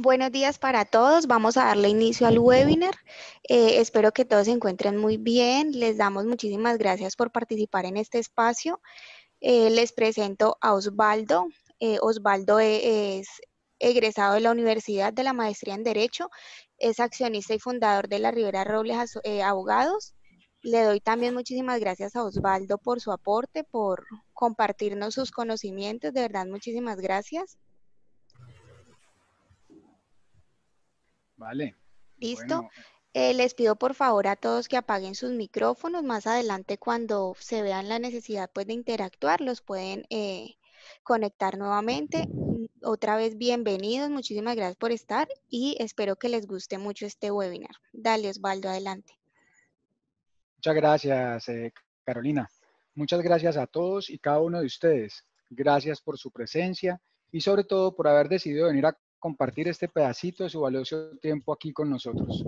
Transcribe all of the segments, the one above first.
Buenos días para todos. Vamos a darle inicio al webinar. Eh, espero que todos se encuentren muy bien. Les damos muchísimas gracias por participar en este espacio. Eh, les presento a Osvaldo. Eh, Osvaldo e, es egresado de la Universidad de la Maestría en Derecho. Es accionista y fundador de la Rivera Robles Abogados. Le doy también muchísimas gracias a Osvaldo por su aporte, por compartirnos sus conocimientos. De verdad, muchísimas gracias. Vale. Listo. Eh, les pido por favor a todos que apaguen sus micrófonos. Más adelante, cuando se vean la necesidad pues, de interactuar, los pueden eh, conectar nuevamente. Otra vez, bienvenidos. Muchísimas gracias por estar y espero que les guste mucho este webinar. Dale, Osvaldo, adelante. Muchas gracias, eh, Carolina. Muchas gracias a todos y cada uno de ustedes. Gracias por su presencia y sobre todo por haber decidido venir a compartir este pedacito de su valioso tiempo aquí con nosotros.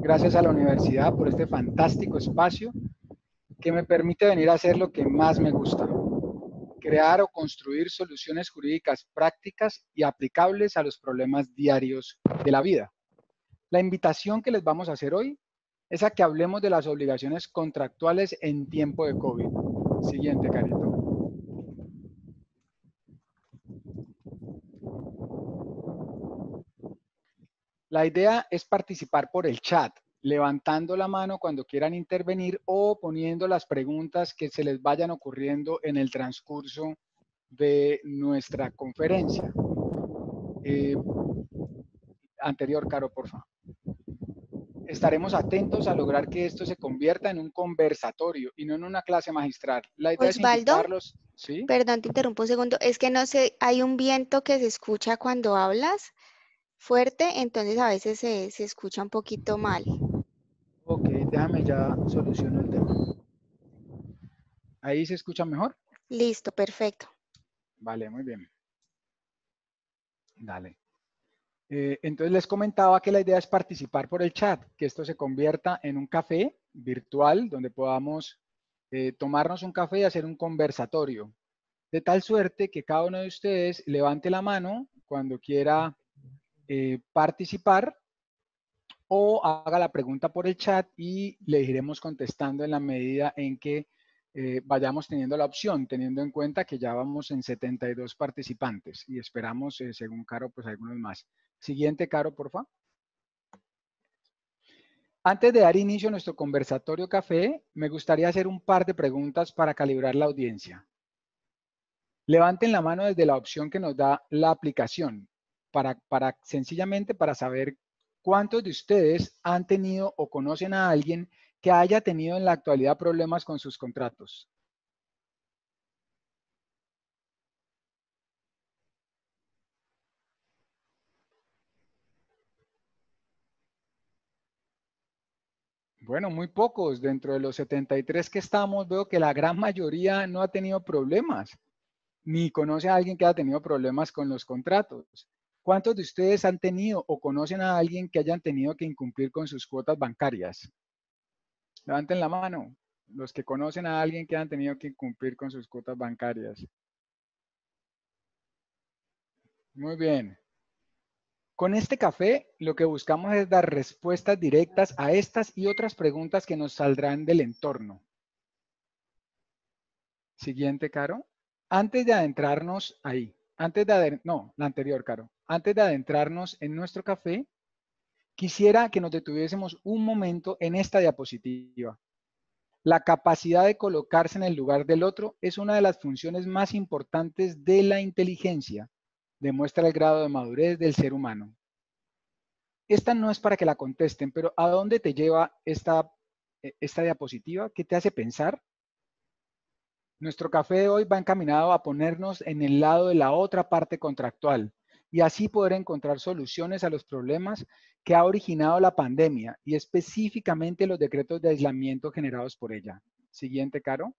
Gracias a la universidad por este fantástico espacio que me permite venir a hacer lo que más me gusta, crear o construir soluciones jurídicas prácticas y aplicables a los problemas diarios de la vida. La invitación que les vamos a hacer hoy es a que hablemos de las obligaciones contractuales en tiempo de COVID. Siguiente, Carito. La idea es participar por el chat, levantando la mano cuando quieran intervenir o poniendo las preguntas que se les vayan ocurriendo en el transcurso de nuestra conferencia. Eh, anterior, Caro, por favor. Estaremos atentos a lograr que esto se convierta en un conversatorio y no en una clase magistral. La idea es ¿sí? perdón, te interrumpo un segundo. Es que no sé, hay un viento que se escucha cuando hablas fuerte, entonces a veces se, escucha un poquito mal. Ok, déjame ya soluciono el tema. ¿Ahí se escucha mejor? Listo, perfecto. Vale, muy bien. Dale. Eh, entonces les comentaba que la idea es participar por el chat, que esto se convierta en un café virtual donde podamos eh, tomarnos un café y hacer un conversatorio. De tal suerte que cada uno de ustedes levante la mano cuando quiera eh, participar o haga la pregunta por el chat y le iremos contestando en la medida en que eh, vayamos teniendo la opción, teniendo en cuenta que ya vamos en 72 participantes y esperamos, eh, según Caro, pues algunos más. Siguiente, Caro, por favor. Antes de dar inicio a nuestro conversatorio café, me gustaría hacer un par de preguntas para calibrar la audiencia. Levanten la mano desde la opción que nos da la aplicación para, sencillamente para saber cuántos de ustedes han tenido o conocen a alguien que haya tenido en la actualidad problemas con sus contratos. Bueno, muy pocos. Dentro de los 73 que estamos, veo que la gran mayoría no ha tenido problemas, ni conoce a alguien que haya tenido problemas con los contratos. ¿Cuántos de ustedes han tenido o conocen a alguien que hayan tenido que incumplir con sus cuotas bancarias? Levanten la mano los que conocen a alguien que han tenido que incumplir con sus cuotas bancarias. Muy bien. Con este café lo que buscamos es dar respuestas directas a estas y otras preguntas que nos saldrán del entorno. Siguiente, Caro. Antes de adentrarnos ahí, antes de, no, la anterior, Caro antes de adentrarnos en nuestro café, quisiera que nos detuviésemos un momento en esta diapositiva. La capacidad de colocarse en el lugar del otro es una de las funciones más importantes de la inteligencia. Demuestra el grado de madurez del ser humano. Esta no es para que la contesten, pero ¿a dónde te lleva esta, eh, esta diapositiva? ¿Qué te hace pensar? Nuestro café de hoy va encaminado a ponernos en el lado de la otra parte contractual, y así poder encontrar soluciones a los problemas que ha originado la pandemia y específicamente los decretos de aislamiento generados por ella. Siguiente, Caro.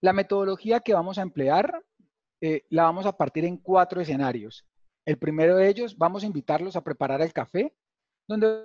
La metodología que vamos a emplear eh, la vamos a partir en cuatro escenarios. El primero de ellos, vamos a invitarlos a preparar el café, donde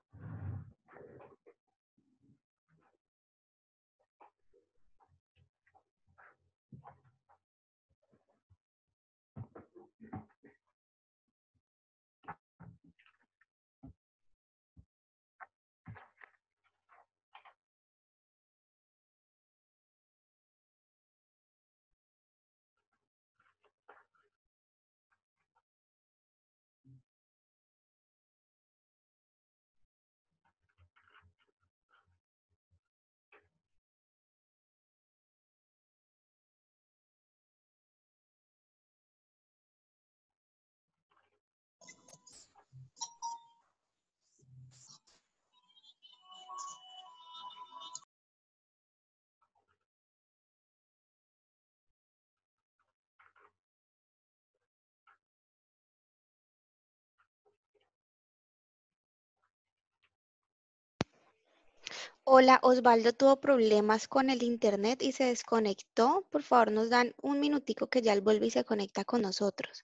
Hola, Osvaldo tuvo problemas con el internet y se desconectó. Por favor, nos dan un minutico que ya él vuelve y se conecta con nosotros.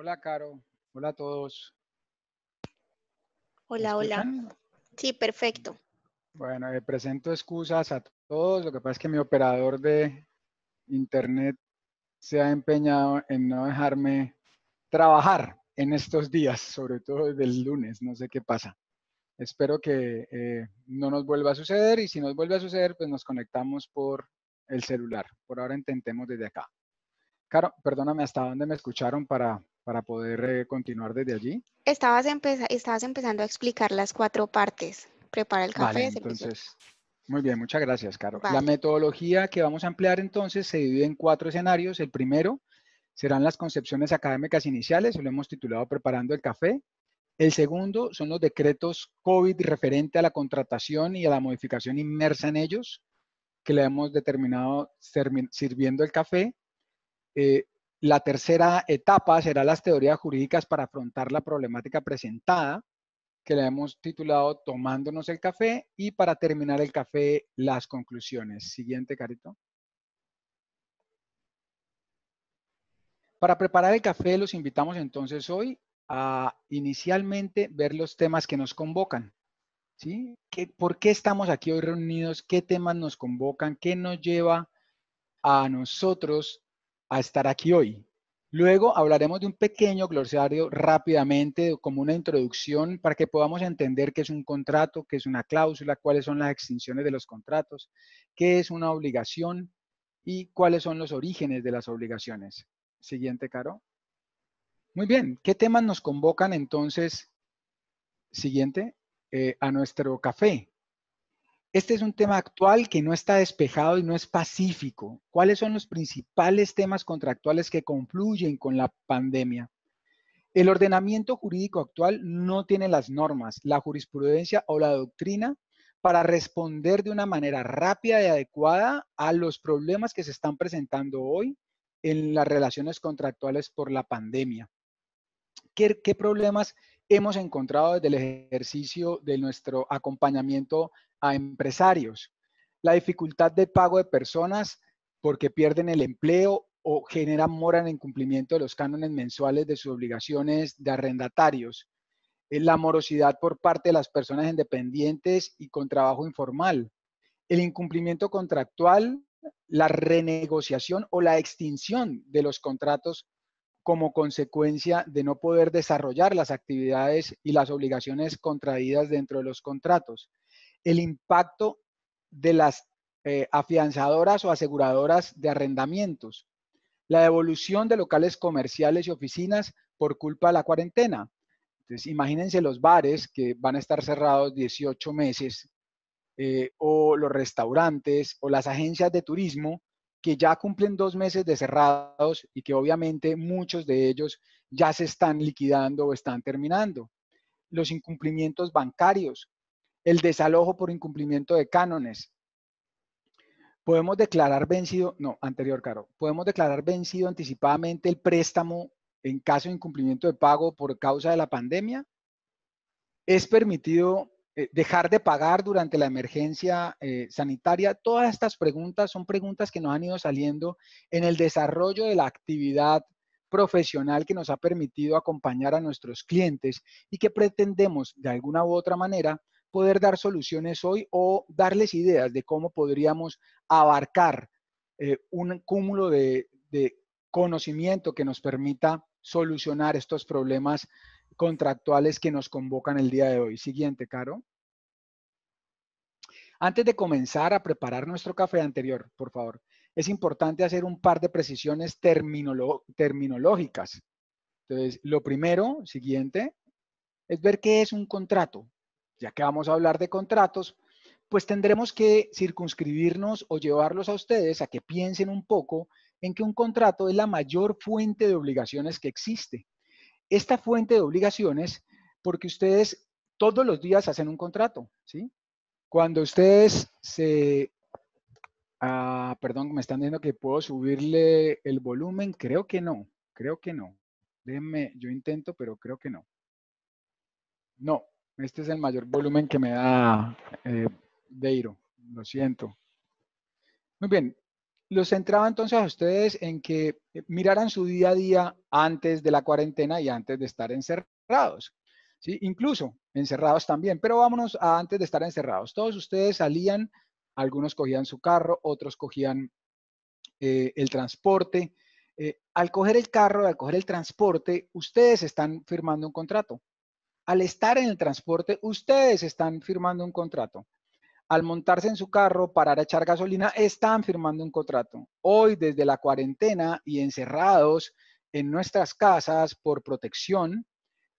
Hola, Caro. Hola a todos. Hola, hola. Sí, perfecto. Bueno, le eh, presento excusas a todos. Lo que pasa es que mi operador de internet se ha empeñado en no dejarme trabajar en estos días, sobre todo desde el lunes. No sé qué pasa. Espero que eh, no nos vuelva a suceder y si nos vuelve a suceder, pues nos conectamos por el celular. Por ahora intentemos desde acá. Caro, perdóname, ¿hasta dónde me escucharon para, para poder eh, continuar desde allí? Estabas, empezando a explicar las cuatro partes. Prepara el café. Vale, entonces, muy bien, muchas gracias, Caro. La metodología que vamos a emplear entonces se divide en cuatro escenarios. El primero serán las concepciones académicas iniciales, lo hemos titulado Preparando el Café. El segundo son los decretos COVID referente a la contratación y a la modificación inmersa en ellos, que le hemos determinado sirviendo el café. Eh, la tercera etapa será las teorías jurídicas para afrontar la problemática presentada, que le hemos titulado Tomándonos el café y para terminar el café, las conclusiones. Siguiente, Carito. Para preparar el café los invitamos entonces hoy a inicialmente ver los temas que nos convocan. ¿sí? ¿Qué, ¿Por qué estamos aquí hoy reunidos? ¿Qué temas nos convocan? ¿Qué nos lleva a nosotros a estar aquí hoy. Luego hablaremos de un pequeño glosario rápidamente como una introducción para que podamos entender qué es un contrato, qué es una cláusula, cuáles son las extinciones de los contratos, qué es una obligación y cuáles son los orígenes de las obligaciones. Siguiente, Caro. Muy bien, ¿qué temas nos convocan entonces, siguiente, eh, a nuestro café? Este es un tema actual que no está despejado y no es pacífico. ¿Cuáles son los principales temas contractuales que confluyen con la pandemia? El ordenamiento jurídico actual no tiene las normas, la jurisprudencia o la doctrina para responder de una manera rápida y adecuada a los problemas que se están presentando hoy en las relaciones contractuales por la pandemia. ¿Qué, qué problemas hemos encontrado desde el ejercicio de nuestro acompañamiento a empresarios. La dificultad de pago de personas porque pierden el empleo o generan mora en cumplimiento de los cánones mensuales de sus obligaciones de arrendatarios. Eh, la morosidad por parte de las personas independientes y con trabajo informal. El incumplimiento contractual, la renegociación o la extinción de los contratos como consecuencia de no poder desarrollar las actividades y las obligaciones contraídas dentro de los contratos. El impacto de las eh, afianzadoras o aseguradoras de arrendamientos. La devolución de locales comerciales y oficinas por culpa de la cuarentena. Entonces, imagínense los bares que van a estar cerrados 18 meses, eh, o los restaurantes, o las agencias de turismo que ya cumplen dos meses de cerrados y que obviamente muchos de ellos ya se están liquidando o están terminando. Los incumplimientos bancarios, el desalojo por incumplimiento de cánones. Podemos declarar vencido, no, anterior, Caro, podemos declarar vencido anticipadamente el préstamo en caso de incumplimiento de pago por causa de la pandemia. Es permitido eh, dejar de pagar durante la emergencia eh, sanitaria. Todas estas preguntas son preguntas que nos han ido saliendo en el desarrollo de la actividad profesional que nos ha permitido acompañar a nuestros clientes y que pretendemos de alguna u otra manera poder dar soluciones hoy o darles ideas de cómo podríamos abarcar eh, un cúmulo de, de conocimiento que nos permita solucionar estos problemas contractuales que nos convocan el día de hoy. Siguiente, Caro. Antes de comenzar a preparar nuestro café anterior, por favor, es importante hacer un par de precisiones terminológicas. Entonces, lo primero, siguiente, es ver qué es un contrato. Ya que vamos a hablar de contratos, pues tendremos que circunscribirnos o llevarlos a ustedes a que piensen un poco en que un contrato es la mayor fuente de obligaciones que existe esta fuente de obligaciones porque ustedes todos los días hacen un contrato, ¿sí? Cuando ustedes se... Ah, perdón, me están diciendo que puedo subirle el volumen. Creo que no, creo que no. Déjenme, yo intento, pero creo que no. No, este es el mayor volumen que me da eh, Deiro. Lo siento. Muy bien, los centraba entonces a ustedes en que eh, miraran su día a día antes de la cuarentena y antes de estar encerrados. ¿sí? Incluso encerrados también, pero vámonos a antes de estar encerrados. Todos ustedes salían, algunos cogían su carro, otros cogían eh, el transporte. Eh, al coger el carro, al coger el transporte, ustedes están firmando un contrato. Al estar en el transporte, ustedes están firmando un contrato al montarse en su carro, parar a echar gasolina, están firmando un contrato. Hoy, desde la cuarentena y encerrados en nuestras casas por protección,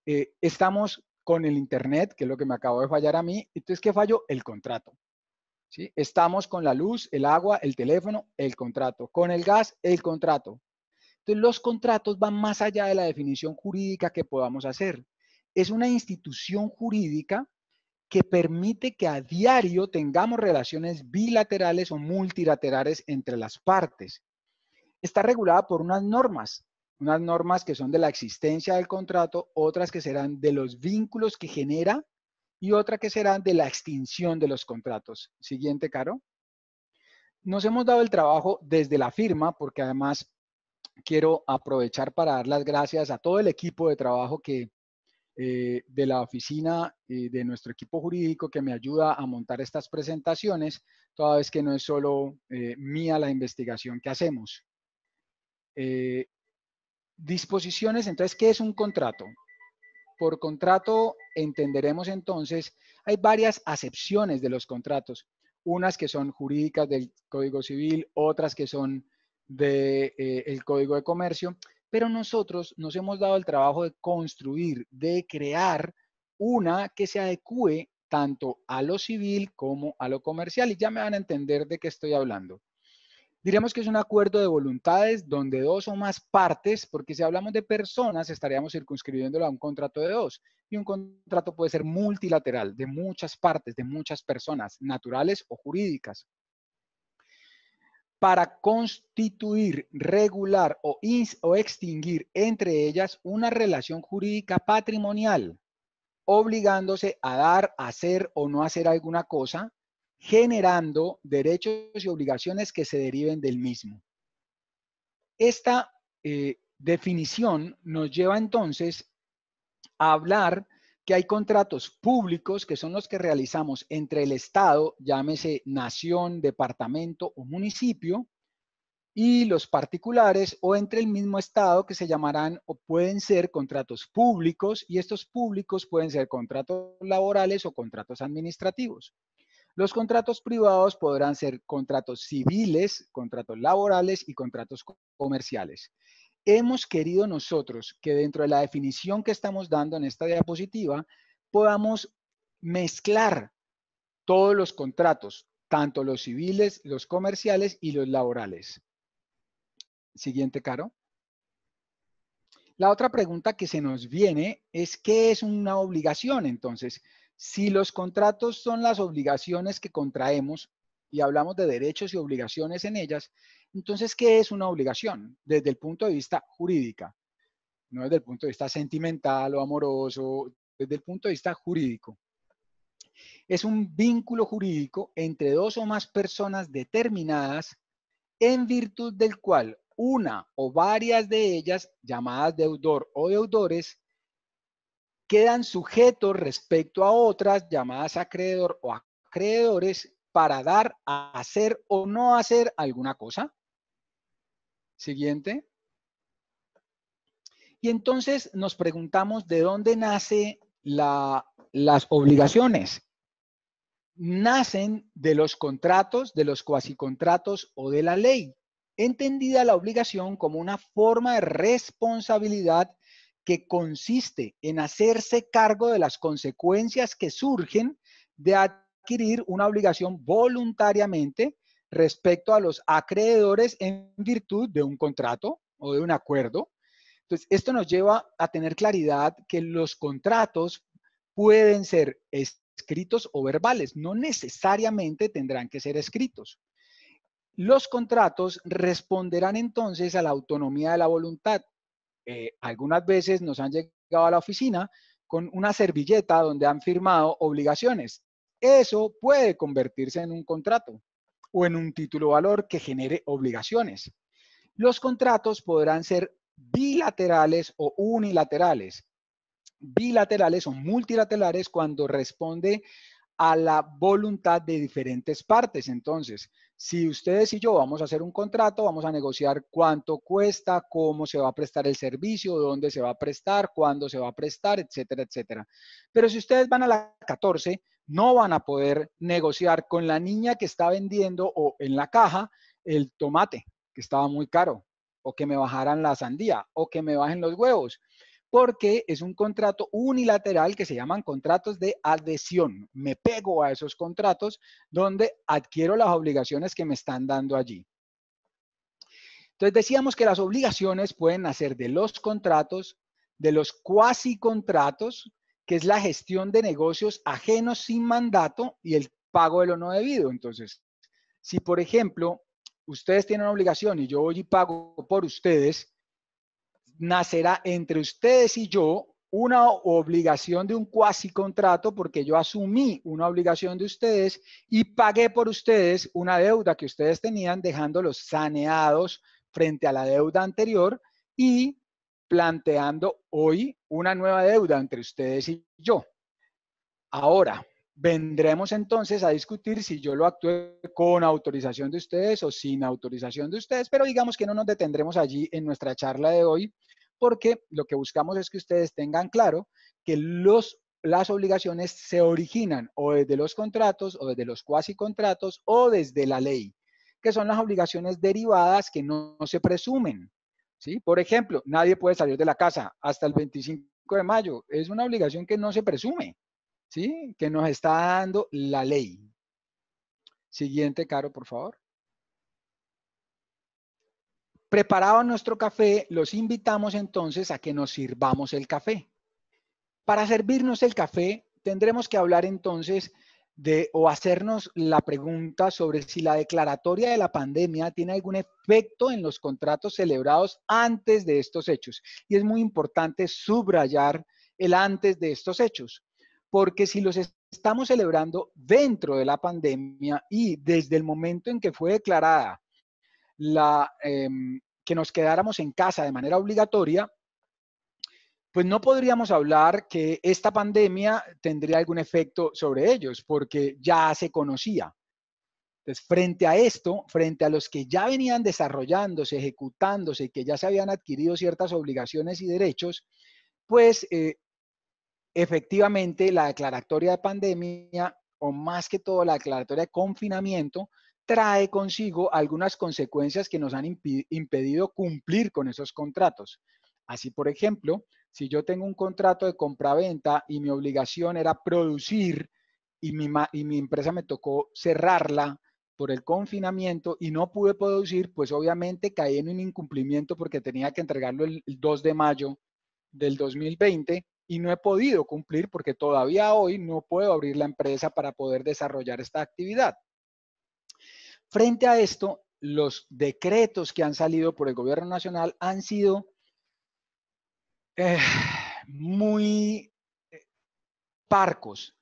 eh, estamos con el Internet, que es lo que me acabo de fallar a mí. Entonces, ¿qué falló? El contrato. ¿sí? Estamos con la luz, el agua, el teléfono, el contrato. Con el gas, el contrato. Entonces, los contratos van más allá de la definición jurídica que podamos hacer. Es una institución jurídica que permite que a diario tengamos relaciones bilaterales o multilaterales entre las partes. Está regulada por unas normas, unas normas que son de la existencia del contrato, otras que serán de los vínculos que genera y otra que serán de la extinción de los contratos. Siguiente, Caro. Nos hemos dado el trabajo desde la firma, porque además quiero aprovechar para dar las gracias a todo el equipo de trabajo que eh, de la oficina eh, de nuestro equipo jurídico que me ayuda a montar estas presentaciones, toda vez que no es solo eh, mía la investigación que hacemos. disposiciones, entonces, ¿qué es un contrato? Por contrato entenderemos entonces, hay varias acepciones de los contratos, unas que son jurídicas del Código Civil, otras que son del de, el Código de Comercio, pero nosotros nos hemos dado el trabajo de construir, de crear una que se adecue tanto a lo civil como a lo comercial. Y ya me van a entender de qué estoy hablando. Diríamos que es un acuerdo de voluntades donde dos o más partes, porque si hablamos de personas, estaríamos circunscribiéndolo a un contrato de dos. Y un contrato puede ser multilateral, de muchas partes, de muchas personas, naturales o jurídicas para constituir, regular o, extinguir entre ellas una relación jurídica patrimonial, obligándose a dar, hacer o no hacer alguna cosa, generando derechos y obligaciones que se deriven del mismo. Esta eh, definición nos lleva entonces a hablar hay contratos públicos que son los que realizamos entre el Estado, llámese nación, departamento o municipio, y los particulares o entre el mismo Estado que se llamarán o pueden ser contratos públicos y estos públicos pueden ser contratos laborales o contratos administrativos. Los contratos privados podrán ser contratos civiles, contratos laborales y contratos comerciales hemos querido nosotros que dentro de la definición que estamos dando en esta diapositiva podamos mezclar todos los contratos, tanto los civiles, los comerciales y los laborales. Siguiente, Caro. La otra pregunta que se nos viene es qué es una obligación. Entonces, si los contratos son las obligaciones que contraemos y hablamos de derechos y obligaciones en ellas, entonces, ¿qué es una obligación desde el punto de vista jurídica? No desde el punto de vista sentimental o amoroso, desde el punto de vista jurídico. Es un vínculo jurídico entre dos o más personas determinadas en virtud del cual una o varias de ellas, llamadas deudor o deudores, quedan sujetos respecto a otras, llamadas acreedor o acreedores, para dar, a hacer o no hacer alguna cosa. Siguiente. Y entonces nos preguntamos de dónde nacen la, las obligaciones. Nacen de los contratos, de los cuasicontratos o de la ley, entendida la obligación como una forma de responsabilidad que consiste en hacerse cargo de las consecuencias que surgen de adquirir una obligación voluntariamente respecto a los acreedores en virtud de un contrato o de un acuerdo. Entonces, esto nos lleva a tener claridad que los contratos pueden ser escritos o verbales, no necesariamente tendrán que ser escritos. Los contratos responderán entonces a la autonomía de la voluntad. Eh, algunas veces nos han llegado a la oficina con una servilleta donde han firmado obligaciones. Eso puede convertirse en un contrato o en un título valor que genere obligaciones. Los contratos podrán ser bilaterales o unilaterales. Bilaterales o multilaterales cuando responde a la voluntad de diferentes partes. Entonces, si ustedes y yo vamos a hacer un contrato, vamos a negociar cuánto cuesta, cómo se va a prestar el servicio, dónde se va a prestar, cuándo se va a prestar, etcétera, etcétera. Pero si ustedes van a la 14, no van a poder negociar con la niña que está vendiendo o en la caja el tomate, que estaba muy caro, o que me bajaran la sandía, o que me bajen los huevos, porque es un contrato unilateral que se llaman contratos de adhesión. Me pego a esos contratos donde adquiero las obligaciones que me están dando allí. Entonces decíamos que las obligaciones pueden nacer de los contratos, de los cuasi contratos, que es la gestión de negocios ajenos sin mandato y el pago de lo no debido. Entonces, si por ejemplo ustedes tienen una obligación y yo voy y pago por ustedes, nacerá entre ustedes y yo una obligación de un cuasi contrato porque yo asumí una obligación de ustedes y pagué por ustedes una deuda que ustedes tenían dejándolos saneados frente a la deuda anterior y planteando hoy una nueva deuda entre ustedes y yo. Ahora, vendremos entonces a discutir si yo lo actué con autorización de ustedes o sin autorización de ustedes, pero digamos que no nos detendremos allí en nuestra charla de hoy, porque lo que buscamos es que ustedes tengan claro que los, las obligaciones se originan o desde los contratos o desde los cuasi contratos o desde la ley, que son las obligaciones derivadas que no se presumen. Por ejemplo, nadie puede salir de la casa hasta el 25 de mayo. Es una obligación que no se presume, ¿sí? Que nos está dando la ley. Siguiente, Caro, por favor. Preparado nuestro café, los invitamos entonces a que nos sirvamos el café. Para servirnos el café, tendremos que hablar entonces de, o hacernos la pregunta sobre si la declaratoria de la pandemia tiene algún efecto en los contratos celebrados antes de estos hechos. Y es muy importante subrayar el antes de estos hechos, porque si los estamos celebrando dentro de la pandemia y desde el momento en que fue declarada la, em, que nos quedáramos en casa de manera obligatoria, pues no podríamos hablar que esta pandemia tendría algún efecto sobre ellos, porque ya se conocía. Entonces, frente a esto, frente a los que ya venían desarrollándose, ejecutándose que ya se habían adquirido ciertas obligaciones y derechos, pues eh, efectivamente la declaratoria de pandemia, o más que todo la declaratoria de confinamiento, trae consigo algunas consecuencias que nos han impedido cumplir con esos contratos. Así, por ejemplo, si yo tengo un contrato de compraventa y mi obligación era producir y mi, empresa me tocó cerrarla por el confinamiento y no pude producir, pues obviamente caí en un incumplimiento porque tenía que entregarlo el 2 de mayo del 2020 y no he podido cumplir porque todavía hoy no puedo abrir la empresa para poder desarrollar esta actividad. Frente a esto, los decretos que han salido por el gobierno nacional han sido eh, muy eh, parcos.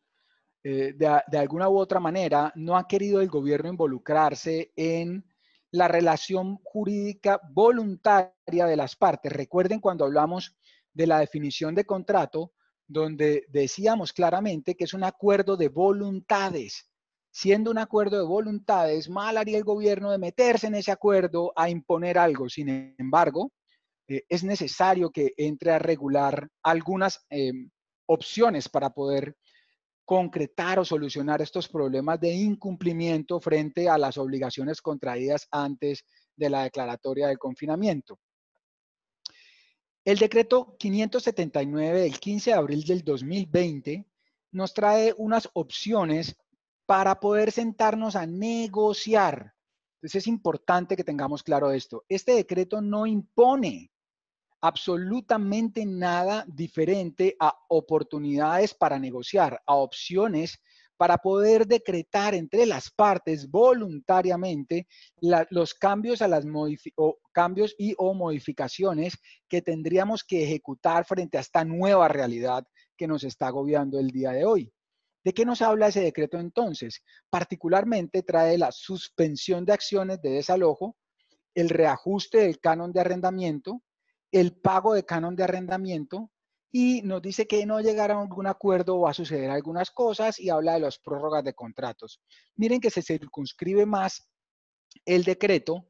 Eh, de, de, alguna u otra manera, no ha querido el gobierno involucrarse en la relación jurídica voluntaria de las partes. Recuerden cuando hablamos de la definición de contrato, donde decíamos claramente que es un acuerdo de voluntades. Siendo un acuerdo de voluntades, mal haría el gobierno de meterse en ese acuerdo a imponer algo. Sin embargo, eh, es necesario que entre a regular algunas em, opciones para poder concretar o solucionar estos problemas de incumplimiento frente a las obligaciones contraídas antes de la declaratoria del confinamiento. El decreto 579 del 15 de abril del 2020 nos trae unas opciones para poder sentarnos a negociar. Entonces es importante que tengamos claro esto. Este decreto no impone absolutamente nada diferente a oportunidades para negociar, a opciones para poder decretar entre las partes voluntariamente los cambios, a las cambios y o modificaciones que tendríamos que ejecutar frente a esta nueva realidad que nos está agobiando el día de hoy. ¿De qué nos habla ese decreto entonces? Particularmente trae la suspensión de acciones de desalojo, el reajuste del canon de arrendamiento, el pago de canon de arrendamiento y nos dice que no llegará a algún acuerdo va a suceder algunas cosas y habla de las prórrogas de contratos. Miren que se circunscribe más el decreto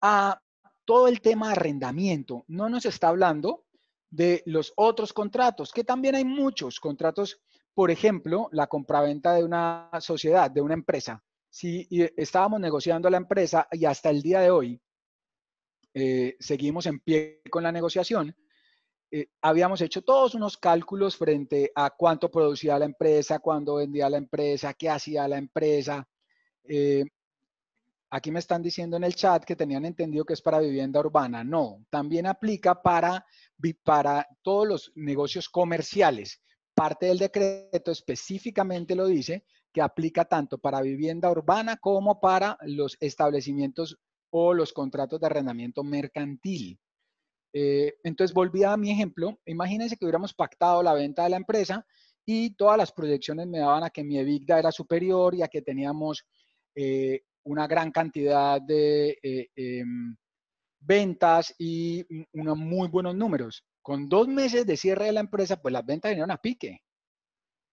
a todo el tema de arrendamiento. No nos está hablando de los otros contratos, que también hay muchos contratos, por ejemplo, la compraventa de una sociedad, de una empresa. Si eh, estábamos negociando la empresa y hasta el día de hoy eh, seguimos en pie con la negociación. Eh, habíamos hecho todos unos cálculos frente a cuánto producía la empresa, cuándo vendía la empresa, qué hacía la empresa. Eh, aquí me están diciendo en el chat que tenían entendido que es para vivienda urbana. No, también aplica para, para todos los negocios comerciales. Parte del decreto específicamente lo dice que aplica tanto para vivienda urbana como para los establecimientos o los contratos de arrendamiento mercantil. Eh, entonces, volví a mi ejemplo, imagínense que hubiéramos pactado la venta de la empresa y todas las proyecciones me daban a que mi EBITDA era superior y a que teníamos eh, una gran cantidad de eh, em, ventas y unos muy buenos números. Con dos meses de cierre de la empresa, pues las ventas vinieron a pique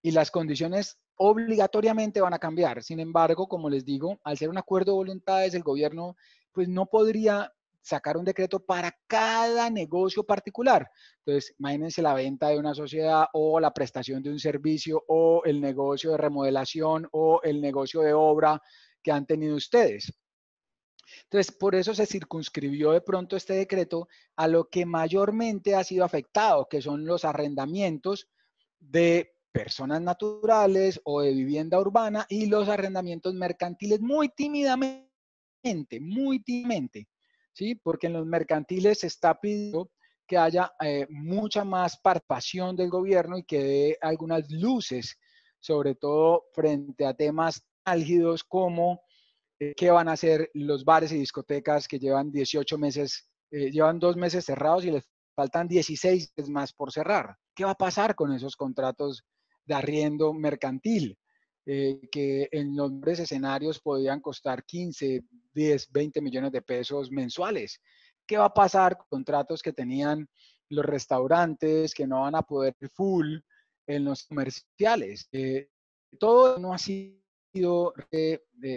y las condiciones obligatoriamente van a cambiar. Sin embargo, como les digo, al ser un acuerdo de voluntades, el gobierno pues no podría sacar un decreto para cada negocio particular. Entonces, imagínense la venta de una sociedad o la prestación de un servicio o el negocio de remodelación o el negocio de obra que han tenido ustedes. Entonces, por eso se circunscribió de pronto este decreto a lo que mayormente ha sido afectado, que son los arrendamientos de personas naturales o de vivienda urbana y los arrendamientos mercantiles muy tímidamente muy timente, ¿sí? Porque en los mercantiles se está pidiendo que haya eh, mucha más participación del gobierno y que dé algunas luces, sobre todo frente a temas álgidos como eh, qué van a hacer los bares y discotecas que llevan 18 meses, eh, llevan dos meses cerrados y les faltan 16 más por cerrar. ¿Qué va a pasar con esos contratos de arriendo mercantil? Eh, que en los tres escenarios podían costar 15, 10, 20 millones de pesos mensuales. ¿Qué va a pasar con contratos que tenían los restaurantes, que no van a poder full en los comerciales? Eh, todo no ha sido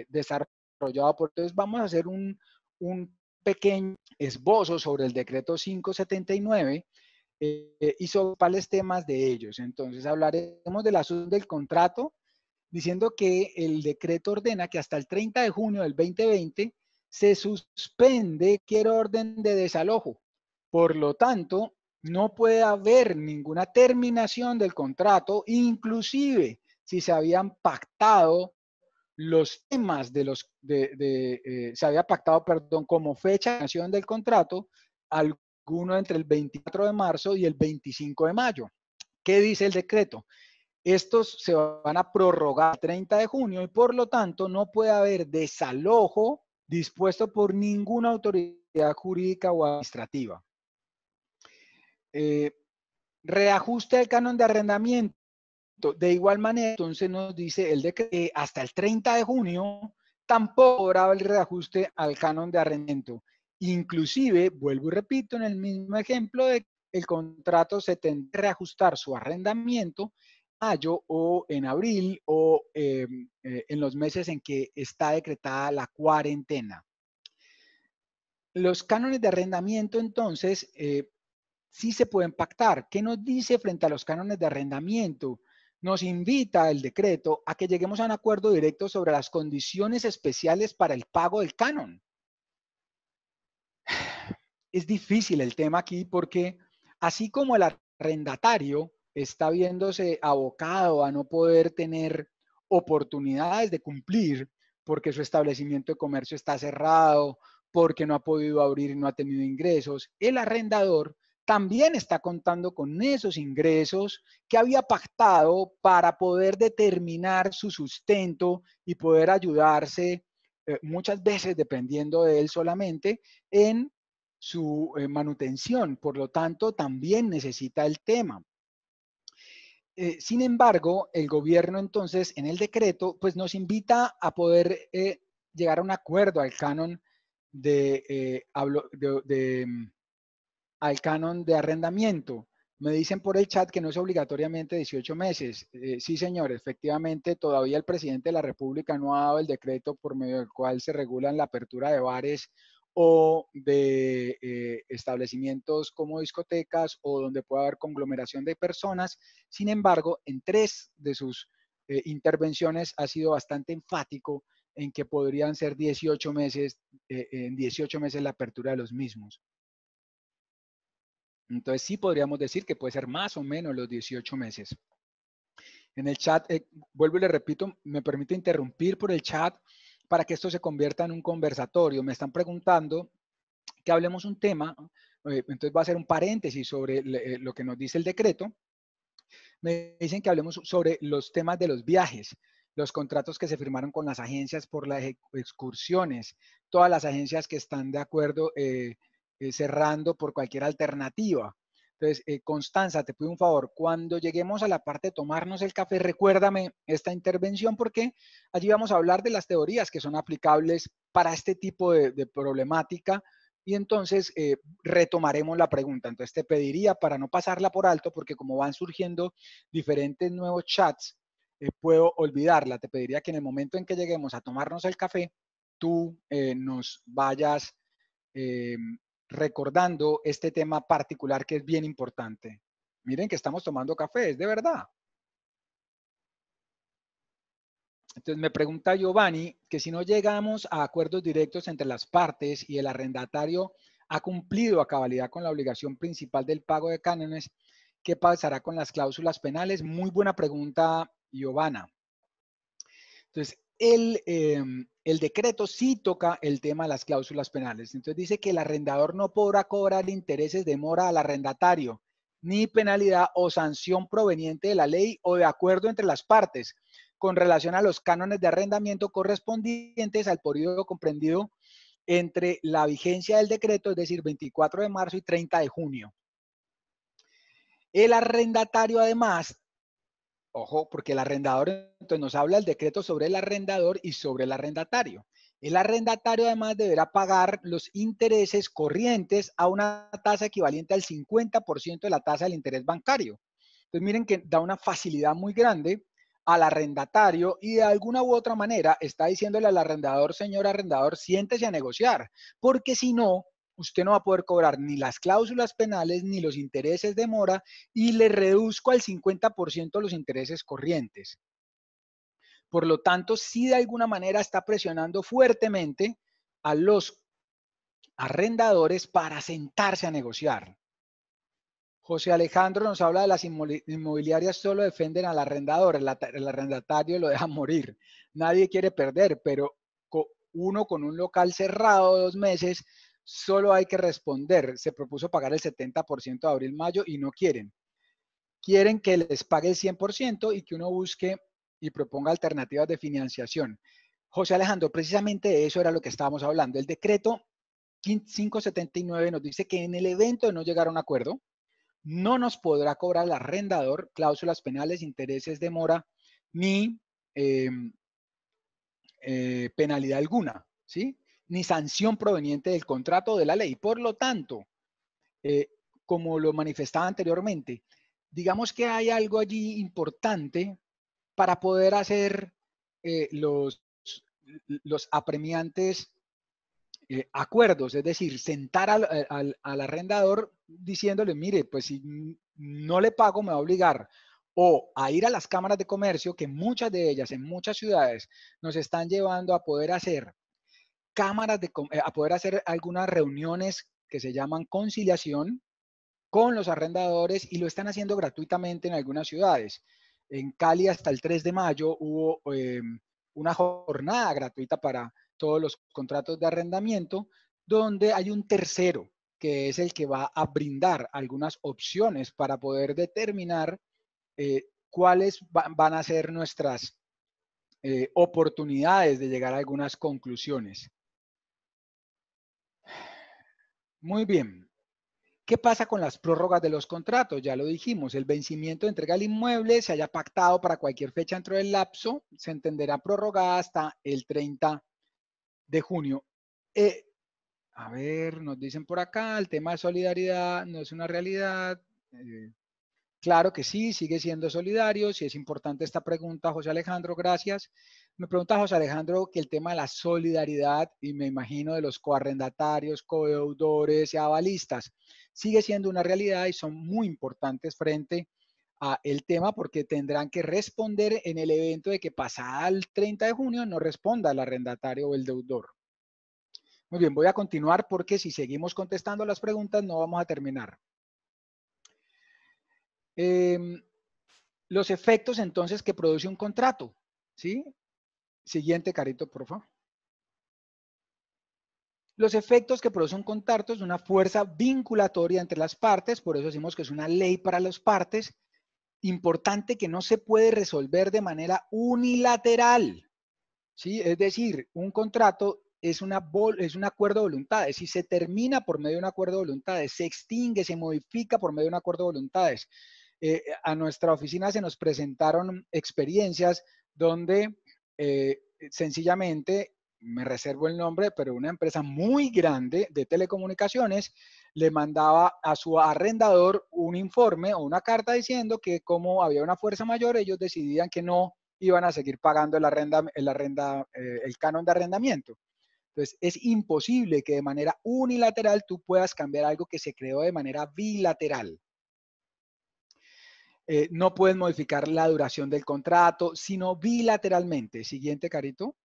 desarrollado, por, entonces vamos a hacer un, pequeño esbozo sobre el decreto 579 eh, y sobre cuáles temas de ellos. Entonces hablaremos del asunto del contrato, diciendo que el decreto ordena que hasta el 30 de junio del 2020 se suspende cualquier orden de desalojo. Por lo tanto, no puede haber ninguna terminación del contrato, inclusive si se habían pactado los temas de los, de, eh, se había pactado, perdón, como fecha de nación del contrato, alguno entre el 24 de marzo y el 25 de mayo. ¿Qué dice el decreto? estos se van a prorrogar el 30 de junio y por lo tanto no puede haber desalojo dispuesto por ninguna autoridad jurídica o administrativa. Eh, reajuste del canon de arrendamiento. De igual manera, entonces nos dice el decreto que eh, hasta el 30 de junio tampoco habrá el reajuste al canon de arrendamiento. Inclusive, vuelvo y repito, en el mismo ejemplo de el contrato se tendrá que reajustar su arrendamiento mayo o en abril o em, eh, en los meses en que está decretada la cuarentena. Los cánones de arrendamiento, entonces, eh, sí se pueden pactar. ¿Qué nos dice frente a los cánones de arrendamiento? Nos invita el decreto a que lleguemos a un acuerdo directo sobre las condiciones especiales para el pago del canon. Es difícil el tema aquí porque así como el arrendatario está viéndose abocado a no poder tener oportunidades de cumplir porque su establecimiento de comercio está cerrado, porque no ha podido abrir, y no ha tenido ingresos, el arrendador también está contando con esos ingresos que había pactado para poder determinar su sustento y poder ayudarse, eh, muchas veces dependiendo de él solamente, en su eh, manutención. Por lo tanto, también necesita el tema. Eh, sin embargo, el gobierno entonces en el decreto pues nos invita a poder eh, llegar a un acuerdo al canon de, eh, de, mm, al canon de arrendamiento. Me dicen por el chat que no es obligatoriamente 18 meses. sí, señor, efectivamente todavía el presidente de la República no ha dado el decreto por medio del cual se regulan la apertura de bares o de eh, establecimientos como discotecas o donde pueda haber conglomeración de personas. Sin embargo, en tres de sus eh, intervenciones ha sido bastante enfático en que podrían ser 18 meses, eh, en 18 meses la apertura de los mismos. Entonces sí podríamos decir que puede ser más o menos los 18 meses. En el chat, vuelvo y le repito, me permite interrumpir por el chat para que esto se convierta en un conversatorio. Me están preguntando que hablemos un tema, eh, entonces va a ser un paréntesis sobre eh, lo que nos dice el decreto. Me dicen que hablemos sobre los temas de los viajes, los contratos que se firmaron con las agencias por las excursiones, todas las agencias que están de acuerdo eh, cerrando por cualquier alternativa. Entonces, eh, Constanza, te pido un favor, cuando lleguemos a la parte de tomarnos el café, recuérdame esta intervención porque allí vamos a hablar de las teorías que son aplicables para este tipo de, problemática y entonces eh, retomaremos la pregunta. Entonces, te pediría para no pasarla por alto porque como van surgiendo diferentes nuevos chats, eh, puedo olvidarla. Te pediría que en el momento en que lleguemos a tomarnos el café, tú nos vayas... Em, recordando este tema particular que es bien importante. Miren que estamos tomando café, es de verdad. Entonces me pregunta Giovanni que si no llegamos a acuerdos directos entre las partes y el arrendatario ha cumplido a cabalidad con la obligación principal del pago de cánones, ¿qué pasará con las cláusulas penales? Muy buena pregunta, Giovanna. Entonces, Em, el, decreto sí toca el tema de las cláusulas penales. Entonces dice que el arrendador no podrá cobrar intereses de mora al arrendatario, ni penalidad o sanción proveniente de la ley o de acuerdo entre las partes con relación a los cánones de arrendamiento correspondientes al periodo comprendido entre la vigencia del decreto, es decir, 24 de marzo y 30 de junio. El arrendatario además Ojo, porque el arrendador, entonces nos habla el decreto sobre el arrendador y sobre el arrendatario. El arrendatario además deberá pagar los intereses corrientes a una tasa equivalente al 50% de la tasa del interés bancario. Entonces miren que da una facilidad muy grande al arrendatario y de alguna u otra manera está diciéndole al arrendador, señor arrendador, siéntese a negociar, porque si no, usted no va a poder cobrar ni las cláusulas penales ni los intereses de mora y le reduzco al 50% los intereses corrientes. Por lo tanto, sí de alguna manera está presionando fuertemente a los arrendadores para sentarse a negociar. José Alejandro nos habla de las inmobiliarias solo defienden al arrendador, el, arrendatario lo deja morir. Nadie quiere perder, pero uno con un local cerrado dos meses solo hay que responder. Se propuso pagar el 70% de abril-mayo y no quieren. Quieren que les pague el 100% y que uno busque y proponga alternativas de financiación. José Alejandro, precisamente de eso era lo que estábamos hablando. El decreto 579 nos dice que en el evento de no llegar a un acuerdo, no nos podrá cobrar el arrendador cláusulas penales, intereses de mora, ni em, eh, penalidad alguna, ¿sí? ni sanción proveniente del contrato de la ley. Por lo tanto, eh, como lo manifestaba anteriormente, digamos que hay algo allí importante para poder hacer eh, los, apremiantes eh, acuerdos, es decir, sentar al, al, arrendador diciéndole, mire, pues si no le pago me va a obligar o a ir a las cámaras de comercio, que muchas de ellas en muchas ciudades nos están llevando a poder hacer cámaras de, eh, a poder hacer algunas reuniones que se llaman conciliación con los arrendadores y lo están haciendo gratuitamente en algunas ciudades. En Cali hasta el 3 de mayo hubo em, una jornada gratuita para todos los contratos de arrendamiento, donde hay un tercero que es el que va a brindar algunas opciones para poder determinar eh, cuáles van a ser nuestras eh, oportunidades de llegar a algunas conclusiones. Muy bien. ¿Qué pasa con las prórrogas de los contratos? Ya lo dijimos, el vencimiento de entrega del inmueble se haya pactado para cualquier fecha dentro del lapso, se entenderá prórroga hasta el 30 de junio. Eh, a ver, nos dicen por acá, el tema de solidaridad no es una realidad. Eh, claro que sí, sigue siendo solidario, si es importante esta pregunta, José Alejandro, gracias. Me pregunta José Alejandro que el tema de la solidaridad y me imagino de los coarrendatarios, codeudores y avalistas sigue siendo una realidad y son muy importantes frente a el tema porque tendrán que responder en el evento de que pasada el 30 de junio no responda el arrendatario o el deudor. Muy bien, voy a continuar porque si seguimos contestando las preguntas no vamos a terminar. Em, los efectos entonces que produce un contrato, ¿sí? Siguiente, Carito, por favor. Los efectos que produce un contrato es una fuerza vinculatoria entre las partes, por eso decimos que es una ley para las partes, importante que no se puede resolver de manera unilateral. ¿sí? Es decir, un contrato es, una, es un acuerdo de voluntades. Si se termina por medio de un acuerdo de voluntades, se extingue, se modifica por medio de un acuerdo de voluntades. Eh, a nuestra oficina se nos presentaron experiencias donde eh, sencillamente, me reservo el nombre, pero una empresa muy grande de telecomunicaciones le mandaba a su arrendador un informe o una carta diciendo que como había una fuerza mayor, ellos decidían que no iban a seguir pagando el, arrenda, el eh, canon de arrendamiento. Entonces, es imposible que de manera unilateral tú puedas cambiar algo que se creó de manera bilateral. Eh, no pueden modificar la duración del contrato, sino bilateralmente. Siguiente, Carito.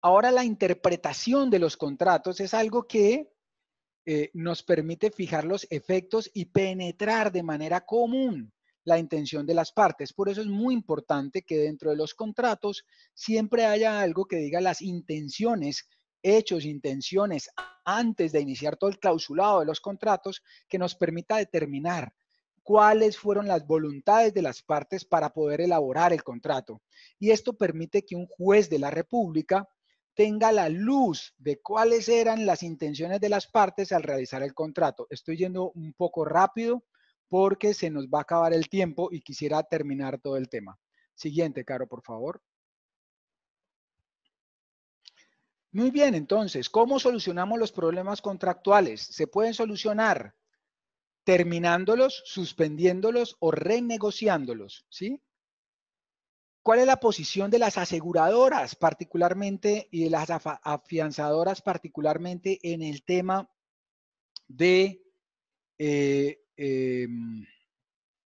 Ahora la interpretación de los contratos es algo que eh, nos permite fijar los efectos y penetrar de manera común la intención de las partes. Por eso es muy importante que dentro de los contratos siempre haya algo que diga las intenciones hechos, intenciones, antes de iniciar todo el clausulado de los contratos, que nos permita determinar cuáles fueron las voluntades de las partes para poder elaborar el contrato. Y esto permite que un juez de la República tenga la luz de cuáles eran las intenciones de las partes al realizar el contrato. Estoy yendo un poco rápido porque se nos va a acabar el tiempo y quisiera terminar todo el tema. Siguiente, Caro, por favor. Muy bien, entonces, ¿cómo solucionamos los problemas contractuales? Se pueden solucionar terminándolos, suspendiéndolos o renegociándolos, ¿sí? ¿Cuál es la posición de las aseguradoras particularmente y de las afianzadoras particularmente en el tema de, eh, em,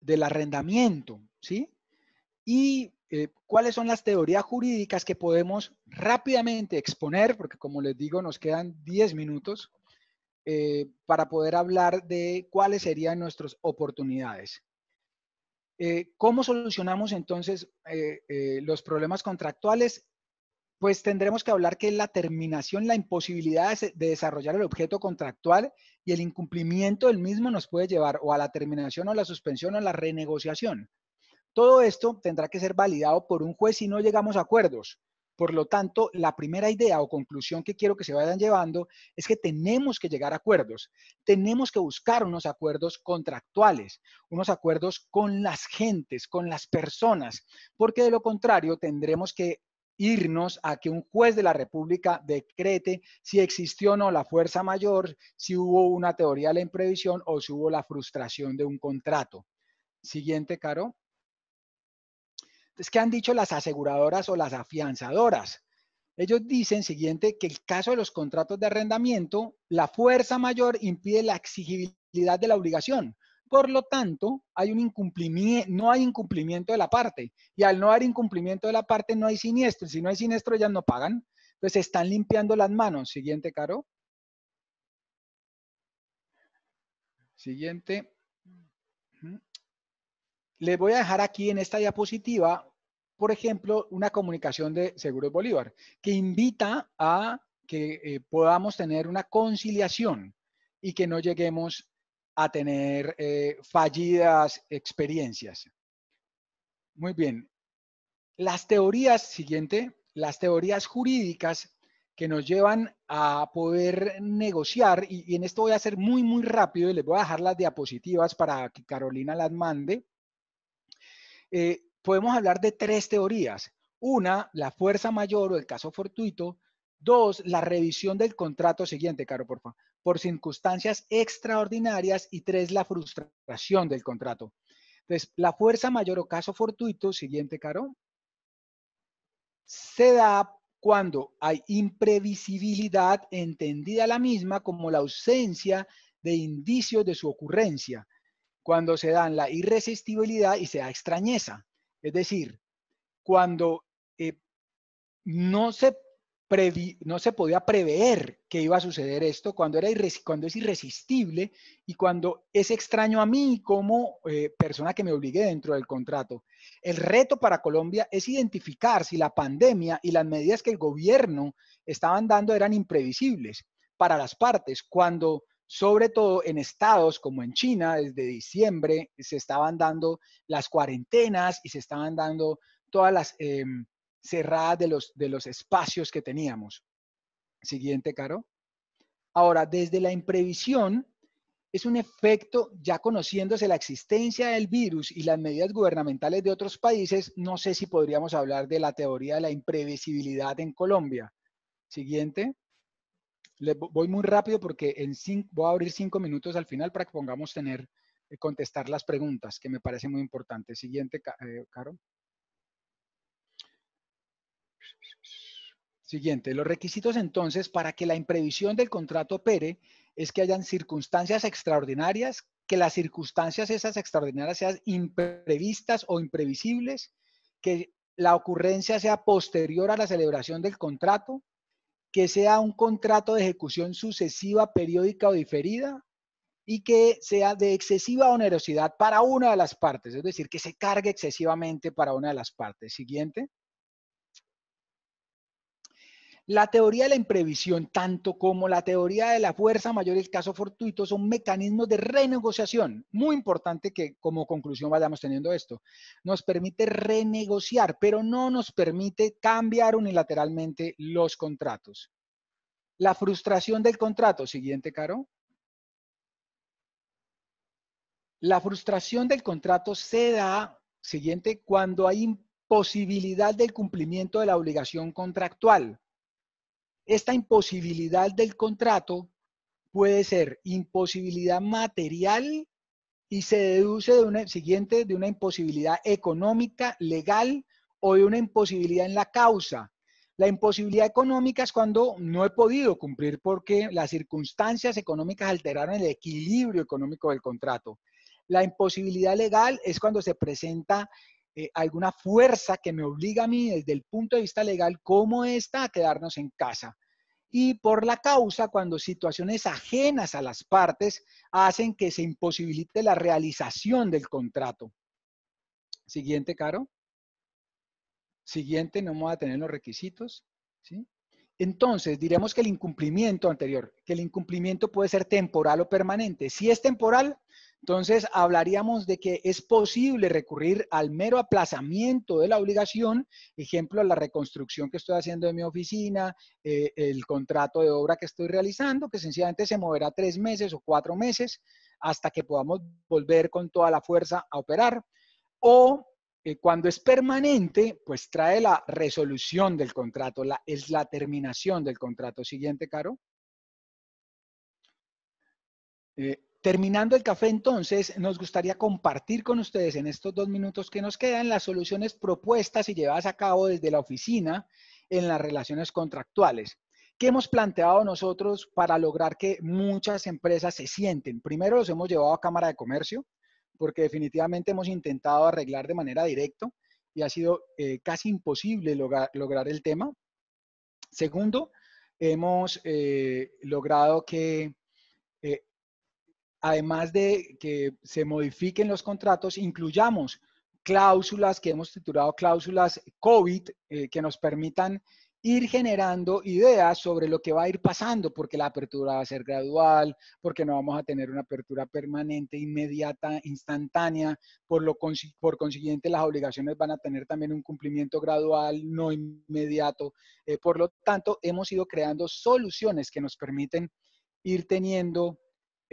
del arrendamiento? ¿sí? Y eh, cuáles son las teorías jurídicas que podemos rápidamente exponer, porque como les digo, nos quedan 10 minutos eh, para poder hablar de cuáles serían nuestras oportunidades. Eh, ¿Cómo solucionamos entonces eh, los problemas contractuales? Pues tendremos que hablar que la terminación, la imposibilidad de, desarrollar el objeto contractual y el incumplimiento del mismo nos puede llevar o a la terminación o la suspensión o la renegociación. Todo esto tendrá que ser validado por un juez si no llegamos a acuerdos. Por lo tanto, la primera idea o conclusión que quiero que se vayan llevando es que tenemos que llegar a acuerdos, tenemos que buscar unos acuerdos contractuales, unos acuerdos con las gentes, con las personas, porque de lo contrario tendremos que irnos a que un juez de la República decrete si existió o no la fuerza mayor, si hubo una teoría de la imprevisión o si hubo la frustración de un contrato. Siguiente, Caro. Entonces, ¿qué han dicho las aseguradoras o las afianzadoras? Ellos dicen, siguiente, que el caso de los contratos de arrendamiento, la fuerza mayor impide la exigibilidad de la obligación. Por lo tanto, no hay incumplimiento de la parte. Y al no haber incumplimiento de la parte, no hay siniestro. Si no hay siniestro, ellas no pagan. Entonces, están limpiando las manos. Siguiente, Caro. Siguiente. Les voy a dejar aquí en esta diapositiva, por ejemplo, una comunicación de Seguros Bolívar, que invita a que eh, podamos tener una conciliación y que no lleguemos a tener eh, fallidas experiencias. Muy bien. Las teorías, siguiente, las teorías jurídicas que nos llevan a poder negociar, y, y, en esto voy a ser muy, muy rápido y les voy a dejar las diapositivas para que Carolina las mande, eh, podemos hablar de tres teorías. Una, la fuerza mayor o el caso fortuito. Dos, la revisión del contrato siguiente, Caro, por favor, por circunstancias extraordinarias. Y tres, la frustración del contrato. Entonces, la fuerza mayor o caso fortuito, siguiente, Caro, se da cuando hay imprevisibilidad entendida la misma como la ausencia de indicios de su ocurrencia, cuando se dan la irresistibilidad y se da extrañeza. Es decir, cuando eh, no, se no se podía prever que iba a suceder esto, cuando, era cuando es irresistible y cuando es extraño a mí como eh, persona que me obligué dentro del contrato. El reto para Colombia es identificar si la pandemia y las medidas que el gobierno estaban dando eran imprevisibles para las partes. Cuando sobre todo en estados como en China, desde diciembre se estaban dando las cuarentenas y se estaban dando todas las em, cerradas los, de los espacios que teníamos. Siguiente, Caro. Ahora, desde la imprevisión, es un efecto, ya conociéndose la existencia del virus y las medidas gubernamentales de otros países, no sé si podríamos hablar de la teoría de la imprevisibilidad en Colombia. Siguiente voy muy rápido porque en voy a abrir cinco minutos al final para que pongamos tener, eh, contestar las preguntas, que me parece muy importante. Siguiente, eh, Caro. Siguiente, los requisitos entonces para que la imprevisión del contrato opere es que hayan circunstancias extraordinarias, que las circunstancias esas extraordinarias sean imprevistas o imprevisibles, que la ocurrencia sea posterior a la celebración del contrato, que sea un contrato de ejecución sucesiva, periódica o diferida y que sea de excesiva onerosidad para una de las partes, es decir, que se cargue excesivamente para una de las partes. Siguiente. La teoría de la imprevisión, tanto como la teoría de la fuerza mayor y el caso fortuito, son mecanismos de renegociación. Muy importante que como conclusión vayamos teniendo esto. Nos permite renegociar, pero no nos permite cambiar unilateralmente los contratos. La frustración del contrato. Siguiente, Caro. La frustración del contrato se da, siguiente, cuando hay imposibilidad del cumplimiento de la obligación contractual. Esta imposibilidad del contrato puede ser imposibilidad material y se deduce de una siguiente de una imposibilidad económica, legal o de una imposibilidad en la causa. La imposibilidad económica es cuando no he podido cumplir porque las circunstancias económicas alteraron el equilibrio económico del contrato. La imposibilidad legal es cuando se presenta eh, alguna fuerza que me obliga a mí desde el punto de vista legal como esta a quedarnos en casa. Y por la causa, cuando situaciones ajenas a las partes hacen que se imposibilite la realización del contrato. Siguiente, Caro. Siguiente, no me voy a tener los requisitos. Entonces, diremos que el incumplimiento anterior, que el incumplimiento puede ser temporal o permanente. Si es temporal, entonces, hablaríamos de que es posible recurrir al mero aplazamiento de la obligación, ejemplo, la reconstrucción que estoy haciendo de mi oficina, eh, el contrato de obra que estoy realizando, que sencillamente se moverá tres meses o cuatro meses hasta que podamos volver con toda la fuerza a operar. O eh, cuando es permanente, pues trae la resolución del contrato, la, es la terminación del contrato. Siguiente, Caro. Eh, Terminando el café entonces, nos gustaría compartir con ustedes en estos dos minutos que nos quedan las soluciones propuestas y llevadas a cabo desde la oficina en las relaciones contractuales. ¿Qué hemos planteado nosotros para lograr que muchas empresas se sienten? Primero los hemos llevado a Cámara de Comercio, porque definitivamente hemos intentado arreglar de manera directa y ha sido eh, casi imposible lograr, el tema. Segundo, hemos eh, logrado que eh, además de que se modifiquen los contratos, incluyamos cláusulas que hemos titulado cláusulas COVID eh, que nos permitan ir generando ideas sobre lo que va a ir pasando, porque la apertura va a ser gradual, porque no vamos a tener una apertura permanente, inmediata, instantánea, por, lo por consiguiente las obligaciones van a tener también un cumplimiento gradual, no inmediato. Eh, por lo tanto, hemos ido creando soluciones que nos permiten ir teniendo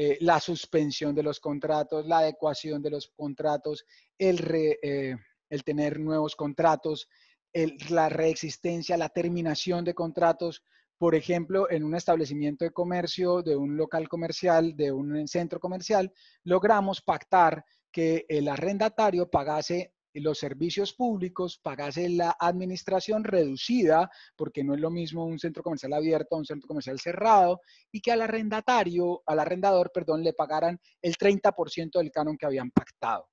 eh, la suspensión de los contratos, la adecuación de los contratos, el, eh, el tener nuevos contratos, la reexistencia, la terminación de contratos. Por ejemplo, en un establecimiento de comercio, de un local comercial, de un centro comercial, logramos pactar que el arrendatario pagase los servicios públicos, pagase la administración reducida, porque no es lo mismo un centro comercial abierto a un centro comercial cerrado, y que al arrendatario, al arrendador, perdón, le pagaran el 30% del canon que habían pactado.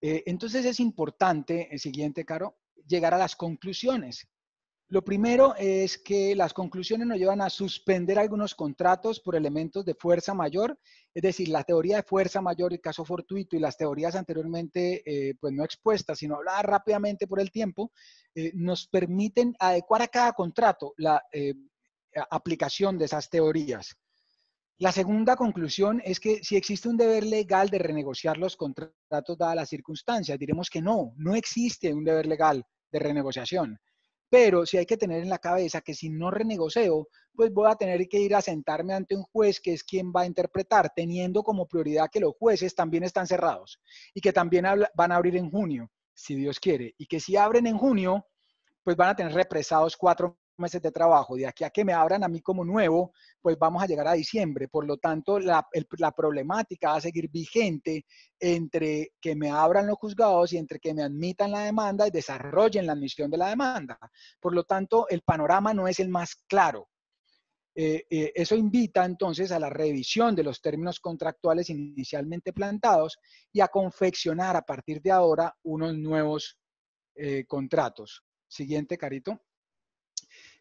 Eh, entonces es importante, el eh, siguiente, Caro, llegar a las conclusiones. Lo primero es que las conclusiones nos llevan a suspender algunos contratos por elementos de fuerza mayor, es decir, la teoría de fuerza mayor, y caso fortuito y las teorías anteriormente eh, pues no expuestas, sino habladas rápidamente por el tiempo, eh, nos permiten adecuar a cada contrato la eh, aplicación de esas teorías. La segunda conclusión es que si existe un deber legal de renegociar los contratos dadas las circunstancias, diremos que no, no existe un deber legal de renegociación pero si hay que tener en la cabeza que si no renegocio, pues voy a tener que ir a sentarme ante un juez que es quien va a interpretar, teniendo como prioridad que los jueces también están cerrados y que también van a abrir en junio, si Dios quiere, y que si abren en junio, pues van a tener represados cuatro meses de trabajo, de aquí a que me abran a mí como nuevo, pues vamos a llegar a diciembre. Por lo tanto, la, problemática va a seguir vigente entre que me abran los juzgados y entre que me admitan la demanda y desarrollen la admisión de la demanda. Por lo tanto, el panorama no es el más claro. Eh, eh, eso invita entonces a la revisión de los términos contractuales inicialmente plantados y a confeccionar a partir de ahora unos nuevos eh, contratos. Siguiente, Carito.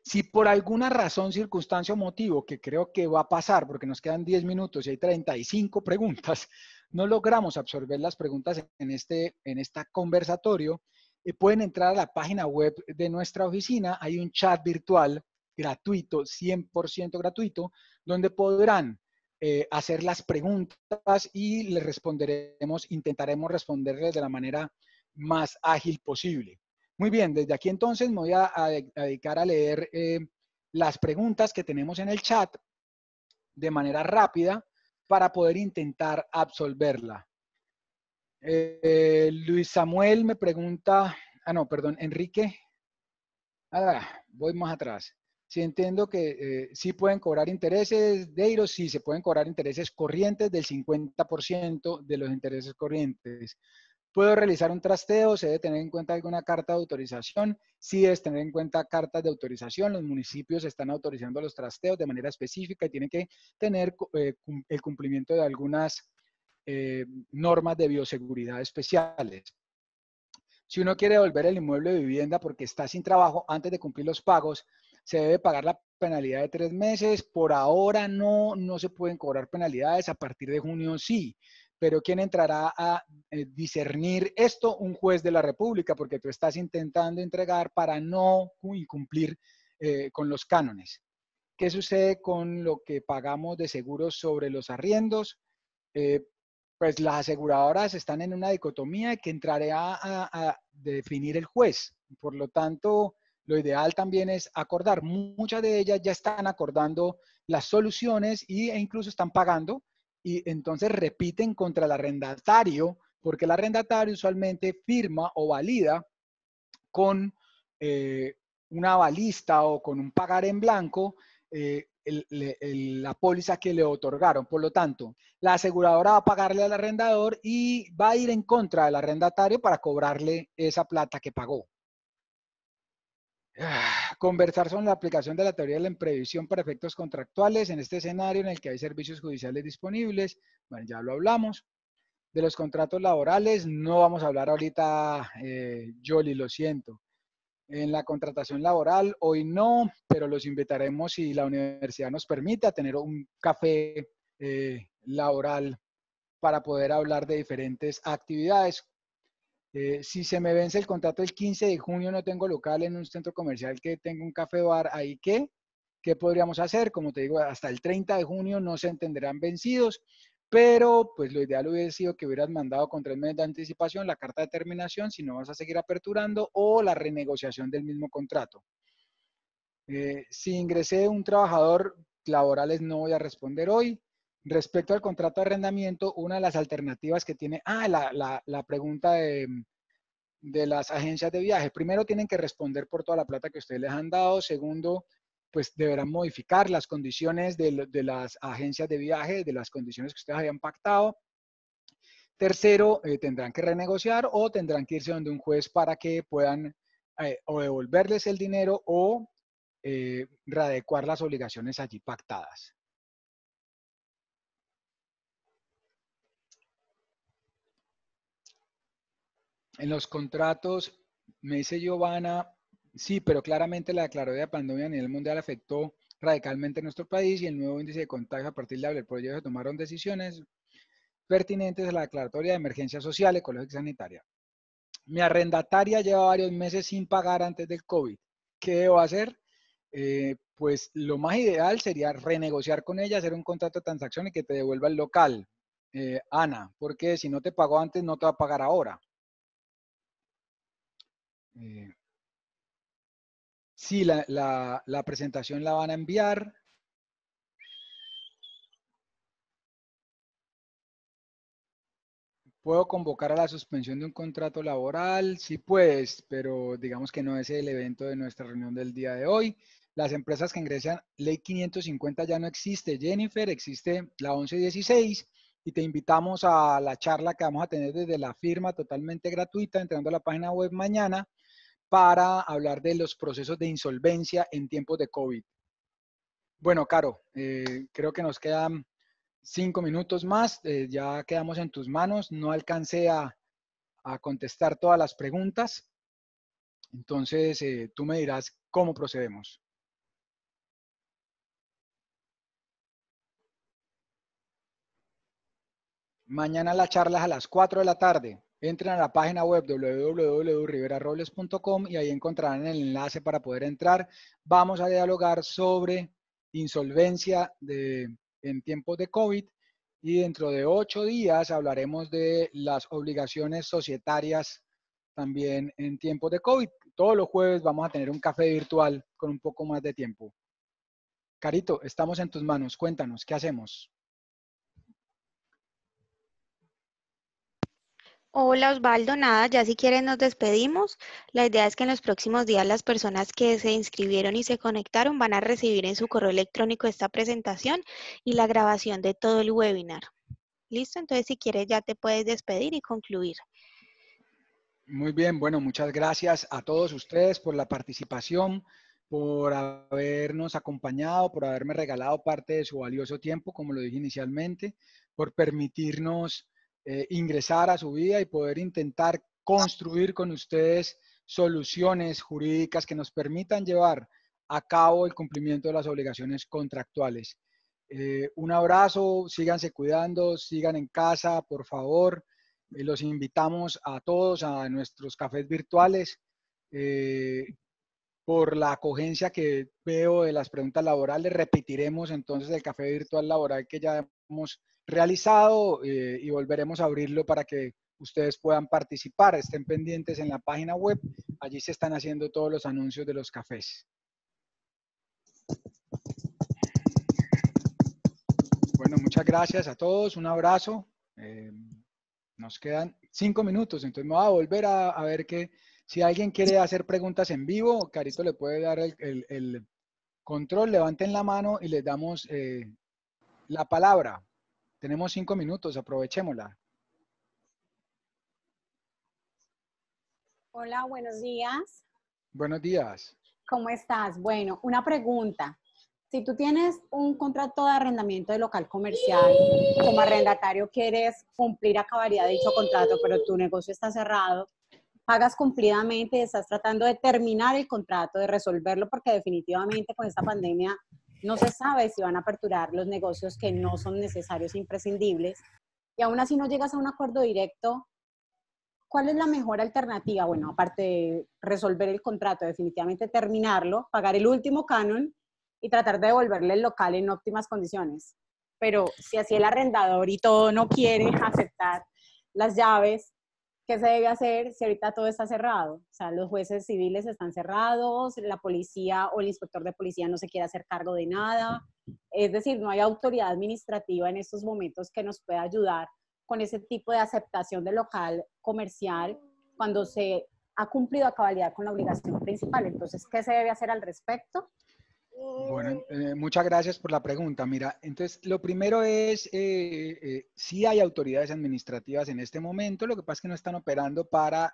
Si por alguna razón, circunstancia o motivo, que creo que va a pasar, porque nos quedan 10 minutos y hay 35 preguntas, no logramos absorber las preguntas en este, en conversatorio, eh, pueden entrar a la página web de nuestra oficina. Hay un chat virtual gratuito, 100% gratuito, donde podrán eh, hacer las preguntas y les responderemos, intentaremos responderles de la manera más ágil posible. Muy bien, desde aquí entonces me voy a, dedicar a leer eh, las preguntas que tenemos en el chat de manera rápida para poder intentar absolverla. Eh, Luis Samuel me pregunta, ah no, perdón, Enrique, ah, voy más atrás. Si entiendo que eh, sí pueden cobrar intereses, Deiro, sí se pueden cobrar intereses corrientes del 50% de los intereses corrientes. Puedo realizar un trasteo, se debe tener en cuenta alguna carta de autorización, sí es tener en cuenta cartas de autorización, los municipios están autorizando los trasteos de manera específica y tienen que tener eh, el cumplimiento de algunas eh, normas de bioseguridad especiales. Si uno quiere devolver el inmueble de vivienda porque está sin trabajo antes de cumplir los pagos, se debe pagar la penalidad de tres meses. Por ahora no, no se pueden cobrar penalidades. A partir de junio sí pero ¿quién entrará a eh, discernir esto? Un juez de la República, porque tú estás intentando entregar para no incumplir eh, con los cánones. ¿Qué sucede con lo que pagamos de seguros sobre los arriendos? Eh, pues las aseguradoras están en una dicotomía que entrará a, definir el juez. Por lo tanto, lo ideal también es acordar. Muchas de ellas ya están acordando las soluciones e incluso están pagando y entonces repiten contra el arrendatario, porque el arrendatario usualmente firma o valida con eh, una balista o con un pagar en blanco eh, la póliza que le otorgaron. Por lo tanto, la aseguradora va a pagarle al arrendador y va a ir en contra del arrendatario para cobrarle esa plata que pagó. Ah. Conversar sobre la aplicación de la teoría de la imprevisión para efectos contractuales en este escenario en el que hay servicios judiciales disponibles. Bueno, ya lo hablamos. De los contratos laborales, no vamos a hablar ahorita, eh, lo siento. En la contratación laboral, hoy no, pero los invitaremos si la universidad nos permite a tener un café eh, laboral para poder hablar de diferentes actividades eh, si se me vence el contrato el 15 de junio, no tengo local en un centro comercial que tenga un café bar, ¿ahí qué? ¿Qué podríamos hacer? Como te digo, hasta el 30 de junio no se entenderán vencidos, pero pues lo ideal hubiera sido que hubieras mandado con tres meses de anticipación la carta de terminación si no vas a seguir aperturando o la renegociación del mismo contrato. Eh, si ingresé un trabajador laborales no voy a responder hoy. Respecto al contrato de arrendamiento, una de las alternativas que tiene, ah, la, pregunta de, las agencias de viaje. Primero, tienen que responder por toda la plata que ustedes les han dado. Segundo, pues deberán modificar las condiciones de, las agencias de viaje, de las condiciones que ustedes habían pactado. Tercero, eh, tendrán que renegociar o tendrán que irse donde un juez para que puedan eh, o devolverles el dinero o eh, readecuar las obligaciones allí pactadas. En los contratos, me dice Giovanna, sí, pero claramente la declaratoria de pandemia a nivel mundial afectó radicalmente nuestro país y el nuevo índice de contagio a partir de abril por proyecto tomaron decisiones pertinentes a la declaratoria de emergencia social, ecológica y sanitaria. Mi arrendataria lleva varios meses sin pagar antes del COVID. ¿Qué debo hacer? Eh, pues lo más ideal sería renegociar con ella, hacer un contrato de transacción y que te devuelva el local, eh, Ana, porque si no te pagó antes, no te va a pagar ahora. Eh, sí, la, la presentación la van a enviar. ¿Puedo convocar a la suspensión de un contrato laboral? Sí, pues, pero digamos que no es el evento de nuestra reunión del día de hoy. Las empresas que ingresan Ley 550 ya no existe, Jennifer, existe la 1116 y te invitamos a la charla que vamos a tener desde la firma totalmente gratuita entrando a la página web mañana para hablar de los procesos de insolvencia en tiempos de COVID. Bueno, Caro, eh, creo que nos quedan cinco minutos más, eh, ya quedamos en tus manos, no alcancé a, contestar todas las preguntas, entonces eh, tú me dirás cómo procedemos. Mañana la charla es a las 4 de la tarde. Entren a la página web www.riverarobles.com y ahí encontrarán el enlace para poder entrar. Vamos a dialogar sobre insolvencia de, en tiempos de COVID y dentro de ocho días hablaremos de las obligaciones societarias también en tiempos de COVID. Todos los jueves vamos a tener un café virtual con un poco más de tiempo. Carito, estamos en tus manos. Cuéntanos, ¿qué hacemos? Hola Osvaldo, nada, ya si quieren nos despedimos. La idea es que en los próximos días las personas que se inscribieron y se conectaron van a recibir en su correo electrónico esta presentación y la grabación de todo el webinar. ¿Listo? Entonces si quieres ya te puedes despedir y concluir. Muy bien, bueno, muchas gracias a todos ustedes por la participación, por habernos acompañado, por haberme regalado parte de su valioso tiempo, como lo dije inicialmente, por permitirnos eh, ingresar a su vida y poder intentar construir con ustedes soluciones jurídicas que nos permitan llevar a cabo el cumplimiento de las obligaciones contractuales. Eh, un abrazo, síganse cuidando, sigan en casa, por favor. Eh, los invitamos a todos a nuestros cafés virtuales por la acogencia que veo de las preguntas laborales. Repetiremos entonces el café virtual laboral que ya hemos realizado eh, y volveremos a abrirlo para que ustedes puedan participar. Estén pendientes en la página web. Allí se están haciendo todos los anuncios de los cafés. Bueno, muchas gracias a todos. Un abrazo. Eh, nos quedan cinco minutos, entonces me voy a volver a ver qué... Si alguien quiere hacer preguntas en vivo, Carito le puede dar el, control, levanten la mano y les damos eh, la palabra. Tenemos cinco minutos, aprovechémosla. Hola, buenos días. Buenos días. ¿Cómo estás? Bueno, una pregunta. Si tú tienes un contrato de arrendamiento de local comercial, como arrendatario quieres cumplir acabaría dicho contrato, pero tu negocio está cerrado pagas cumplidamente, estás tratando de terminar el contrato, de resolverlo, porque definitivamente con esta pandemia no se sabe si van a aperturar los negocios que no son necesarios e imprescindibles. Y aún así no llegas a un acuerdo directo. ¿Cuál es la mejor alternativa? Bueno, aparte de resolver el contrato, definitivamente terminarlo, pagar el último canon y tratar de devolverle el local en óptimas condiciones. Pero si así el arrendador y todo no quiere aceptar las llaves, ¿qué se debe hacer si ahorita todo está cerrado? O sea, los jueces civiles están cerrados, la policía o el inspector de policía no se quiere hacer cargo de nada. Es decir, no hay autoridad administrativa en estos momentos que nos pueda ayudar con ese tipo de aceptación de local comercial cuando se ha cumplido a cabalidad con la obligación principal. Entonces, ¿qué se debe hacer al respecto? Bueno, eh, muchas gracias por la pregunta. Mira, entonces lo primero es, eh, eh, si hay autoridades administrativas en este momento, lo que pasa es que no están operando para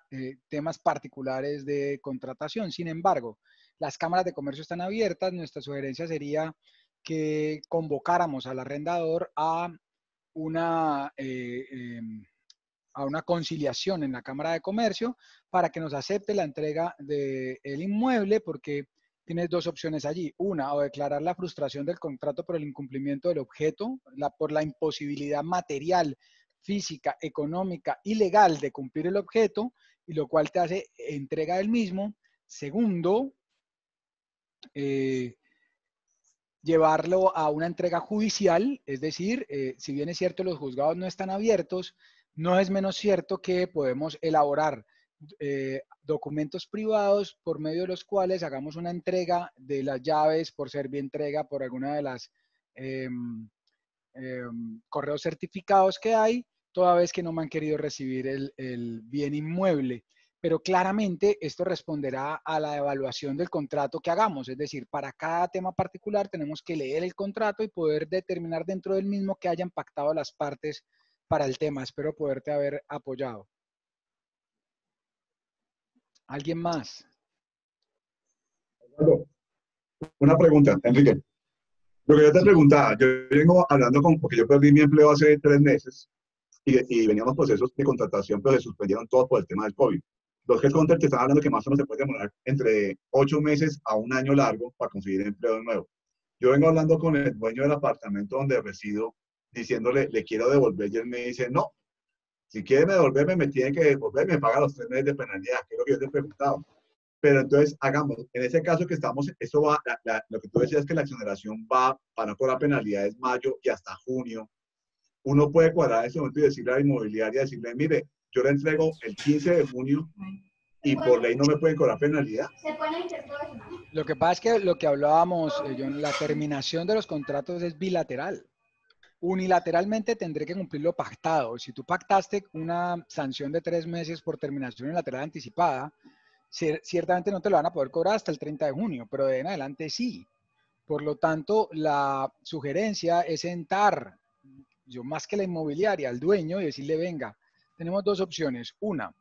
temas particulares de contratación. Sin embargo, las cámaras de comercio están abiertas. Nuestra sugerencia sería que convocáramos al arrendador a una em, a una conciliación en la Cámara de Comercio para que nos acepte la entrega del inmueble, porque tienes dos opciones allí. Una, o declarar la frustración del contrato por el incumplimiento del objeto, por la imposibilidad material, física, económica y legal de cumplir el objeto, y lo cual te hace entrega del mismo. Segundo, eh, llevarlo a una entrega judicial, es decir, eh, si bien es cierto los juzgados no están abiertos, no es menos cierto que podemos elaborar eh, documentos privados por medio de los cuales hagamos una entrega de las llaves por ser bien entrega por alguna de las em, em, correos certificados que hay, toda vez que no me han querido recibir el, el bien inmueble. Pero claramente esto responderá a la evaluación del contrato que hagamos, es decir, para cada tema particular tenemos que leer el contrato y poder determinar dentro del mismo que hayan pactado las partes para el tema. Espero poderte haber apoyado. ¿Alguien más? Una pregunta, Enrique. Lo que yo te preguntaba, yo vengo hablando con, porque yo perdí mi empleo hace tres meses y, veníamos procesos de contratación, pero se suspendieron todos por el tema del COVID. Los headhunters te están hablando que más o menos se puede demorar entre ocho meses a un año largo para conseguir empleo de nuevo. Yo vengo hablando con el dueño del apartamento donde resido, diciéndole, le quiero devolver, y él me dice, no, si quieren devolverme, me tienen que devolver, me paga los tres meses de penalidad, que es lo que yo te he preguntado. Pero entonces, hagamos, en ese caso que estamos, eso va, lo que tú decías que la exoneración va para no cobrar penalidades mayo y hasta junio. Uno puede cuadrar ese momento y decirle a la inmobiliaria, decirle, mire, yo le entrego el 15 de junio y por ley no me pueden cobrar penalidad. Lo que pasa es que lo que hablábamos, eh, la terminación de los contratos es bilateral unilateralmente tendré que cumplir lo pactado. Si tú pactaste una sanción de tres meses por terminación unilateral anticipada, ciertamente no te lo van a poder cobrar hasta el 30 de junio, pero de en adelante sí. Por lo tanto, la sugerencia es sentar, yo más que la inmobiliaria, al dueño y decirle, venga, tenemos dos opciones. Una,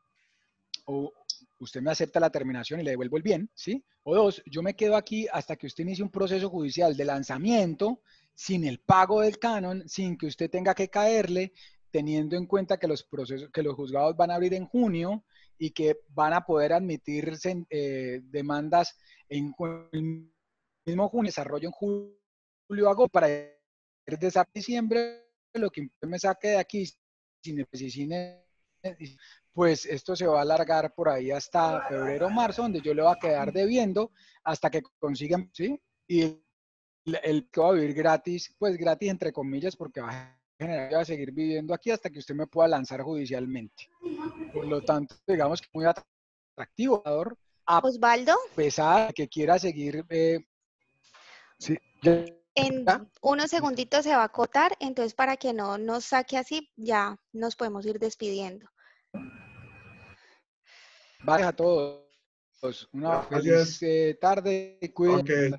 o usted me acepta la terminación y le devuelvo el bien, ¿sí? O dos, yo me quedo aquí hasta que usted inicie un proceso judicial de lanzamiento sin el pago del canon, sin que usted tenga que caerle, teniendo en cuenta que los procesos, que los juzgados van a abrir en junio y que van a poder admitirse eh, demandas en el mismo junio, desarrollo en julio, agosto, para ir de diciembre, lo que me saque de aquí sin, pues esto se va a alargar por ahí hasta febrero o marzo, donde yo le voy a quedar debiendo hasta que consigan, ¿sí? Y el que va a vivir gratis, pues gratis entre comillas, porque va a seguir viviendo aquí hasta que usted me pueda lanzar judicialmente. Por lo tanto, digamos que muy atractivo. A Osvaldo. pesar que quiera seguir. Eh, sí. En unos segunditos se va a acotar, entonces para que no nos saque así, ya nos podemos ir despidiendo. Vale a todos. Una feliz eh, tarde. Cuídense.